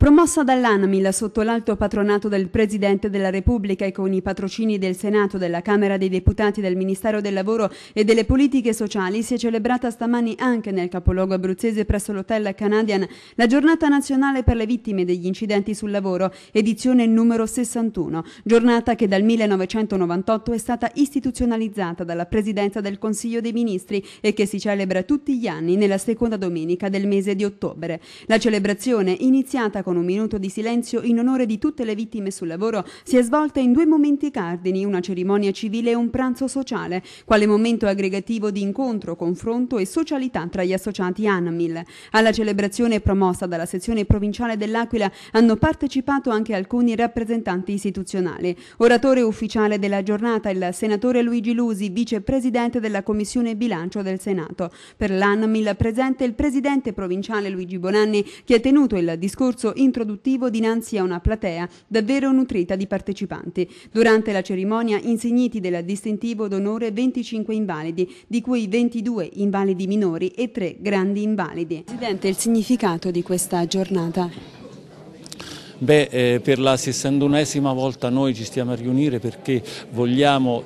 Promossa dall'ANAMIL sotto l'alto patronato del Presidente della Repubblica e con i patrocini del Senato, della Camera dei Deputati, del Ministero del Lavoro e delle Politiche Sociali, si è celebrata stamani anche nel capoluogo abruzzese presso l'Hotel Canadian la Giornata Nazionale per le Vittime degli Incidenti sul Lavoro, edizione numero 61, giornata che dal 1998 è stata istituzionalizzata dalla Presidenza del Consiglio dei Ministri e che si celebra tutti gli anni nella seconda domenica del mese di ottobre. La celebrazione, iniziata con con un minuto di silenzio in onore di tutte le vittime sul lavoro, si è svolta in due momenti cardini, una cerimonia civile e un pranzo sociale, quale momento aggregativo di incontro, confronto e socialità tra gli associati ANAMIL. Alla celebrazione promossa dalla sezione provinciale dell'Aquila hanno partecipato anche alcuni rappresentanti istituzionali. Oratore ufficiale della giornata il senatore Luigi Lusi, vicepresidente della Commissione Bilancio del Senato. Per l'ANAMIL presente il presidente provinciale Luigi Bonanni che ha tenuto il discorso introduttivo dinanzi a una platea davvero nutrita di partecipanti. Durante la cerimonia insigniti del distintivo d'onore 25 invalidi, di cui 22 invalidi minori e 3 grandi invalidi. Presidente, il significato di questa giornata? Beh, eh, per la 61esima volta noi ci stiamo a riunire perché vogliamo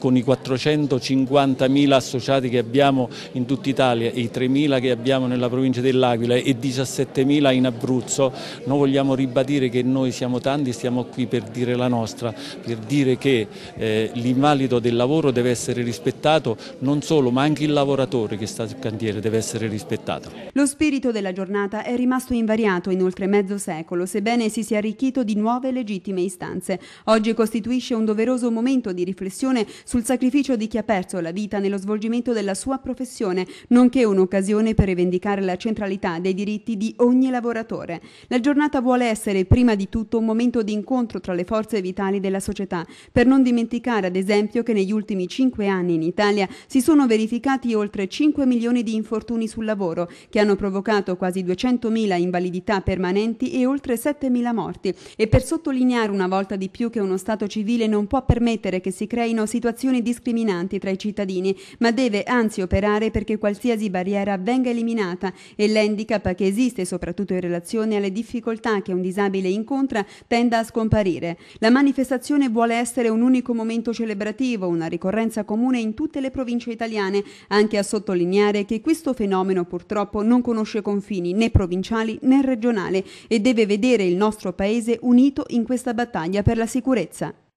con i 450.000 associati che abbiamo in tutta Italia i 3.000 che abbiamo nella provincia dell'Aquila e 17.000 in Abruzzo, noi vogliamo ribadire che noi siamo tanti e stiamo qui per dire la nostra, per dire che eh, l'invalido del lavoro deve essere rispettato non solo ma anche il lavoratore che sta sul cantiere deve essere rispettato. Lo spirito della giornata è rimasto invariato in oltre mezzo secolo, sebbene si sia arricchito di nuove legittime istanze. Oggi costituisce un doveroso momento di riflessione sul sacrificio di chi ha perso la vita nello svolgimento della sua professione, nonché un'occasione per rivendicare la centralità dei diritti di ogni lavoratore. La giornata vuole essere prima di tutto un momento di incontro tra le forze vitali della società, per non dimenticare ad esempio che negli ultimi cinque anni in Italia si sono verificati oltre 5 milioni di infortuni sul lavoro, che hanno provocato quasi 200.000 invalidità permanenti e oltre 7.000 morti. E per sottolineare una volta di più che uno Stato civile non può permettere che si creino situazioni valutazioni discriminanti tra i cittadini, ma deve anzi operare perché qualsiasi barriera venga eliminata e l'handicap che esiste soprattutto in relazione alle difficoltà che un disabile incontra tenda a scomparire. La manifestazione vuole essere un unico momento celebrativo, una ricorrenza comune in tutte le province italiane, anche a sottolineare che questo fenomeno purtroppo non conosce confini né provinciali né regionali e deve vedere il nostro Paese unito in questa battaglia per la sicurezza.